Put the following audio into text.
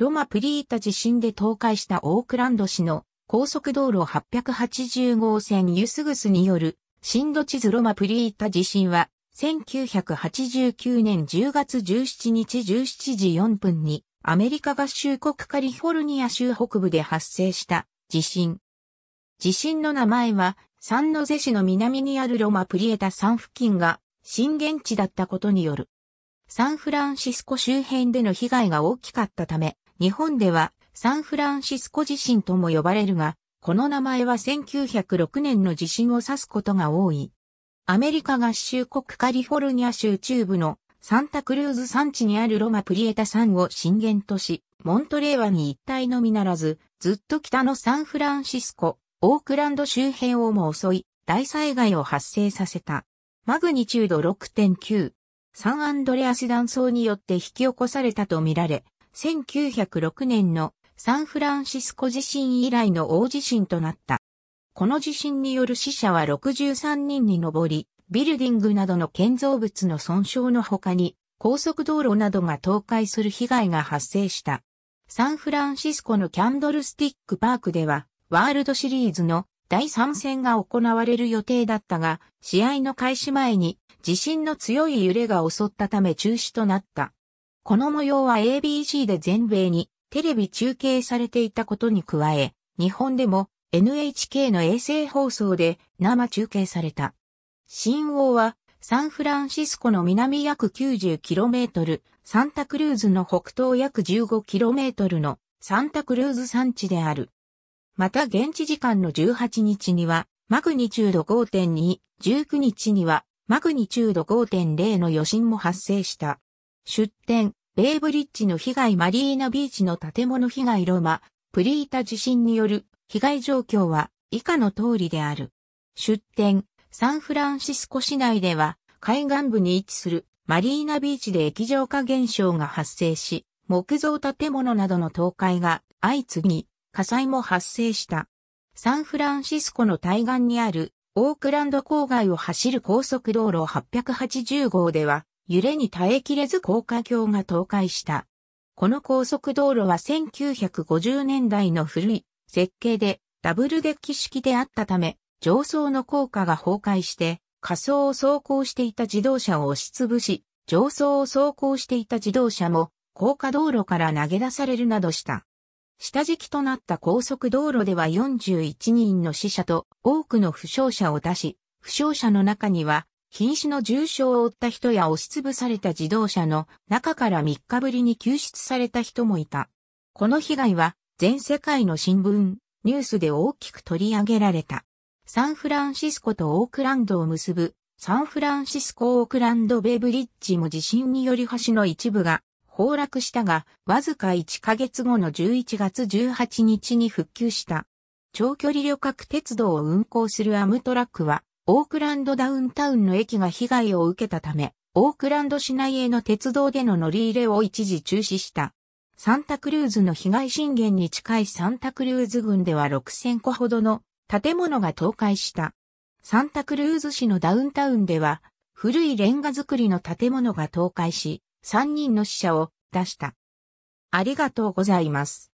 ロマ・プリータ地震で倒壊したオークランド市の高速道路880号線ユスグスによる震度地図ロマ・プリータ地震は1989年10月17日17時4分にアメリカ合衆国カリフォルニア州北部で発生した地震。地震の名前はサンノゼ市の南にあるロマ・プリエタ山付近が震源地だったことによる。サンフランシスコ周辺での被害が大きかったため、日本ではサンフランシスコ地震とも呼ばれるが、この名前は1906年の地震を指すことが多い。アメリカ合衆国カリフォルニア州中部のサンタクルーズ山地にあるロマプリエタ山を震源とし、モントレーワに一体のみならず、ずっと北のサンフランシスコ、オークランド周辺をも襲い、大災害を発生させた。マグニチュード6.9。サンアンドレアス断層によって引き起こされたとみられ、1906年のサンフランシスコ地震以来の大地震となった。この地震による死者は63人に上り、ビルディングなどの建造物の損傷の他に、高速道路などが倒壊する被害が発生した。サンフランシスコのキャンドルスティックパークでは、ワールドシリーズの第3戦が行われる予定だったが、試合の開始前に地震の強い揺れが襲ったため中止となった。この模様は ABC で全米にテレビ中継されていたことに加え、日本でも NHK の衛星放送で生中継された。新王はサンフランシスコの南約 90km、サンタクルーズの北東約 15km のサンタクルーズ山地である。また現地時間の18日にはマグニチュード5.2、19日にはマグニチュード5.0の余震も発生した。出展、ベイブリッジの被害マリーナビーチの建物被害ローマ、プリータ地震による被害状況は以下の通りである。出展、サンフランシスコ市内では海岸部に位置するマリーナビーチで液状化現象が発生し、木造建物などの倒壊が相次ぎ、火災も発生した。サンフランシスコの対岸にあるオークランド郊外を走る高速道路880号では、揺れに耐えきれず高架橋が倒壊した。この高速道路は1950年代の古い設計でダブルデッキ式であったため、上層の高架が崩壊して、仮想を走行していた自動車を押しつぶし、上層を走行していた自動車も高架道路から投げ出されるなどした。下敷きとなった高速道路では41人の死者と多くの負傷者を出し、負傷者の中には瀕死の重傷を負った人や押しつぶされた自動車の中から3日ぶりに救出された人もいた。この被害は全世界の新聞、ニュースで大きく取り上げられた。サンフランシスコとオークランドを結ぶサンフランシスコオークランドベイブリッジも地震により橋の一部が崩落したが、わずか1ヶ月後の11月18日に復旧した。長距離旅客鉄道を運行するアムトラックは、オークランドダウンタウンの駅が被害を受けたため、オークランド市内への鉄道での乗り入れを一時中止した。サンタクルーズの被害震源に近いサンタクルーズ群では6000個ほどの建物が倒壊した。サンタクルーズ市のダウンタウンでは、古いレンガ造りの建物が倒壊し、3人の死者を出した。ありがとうございます。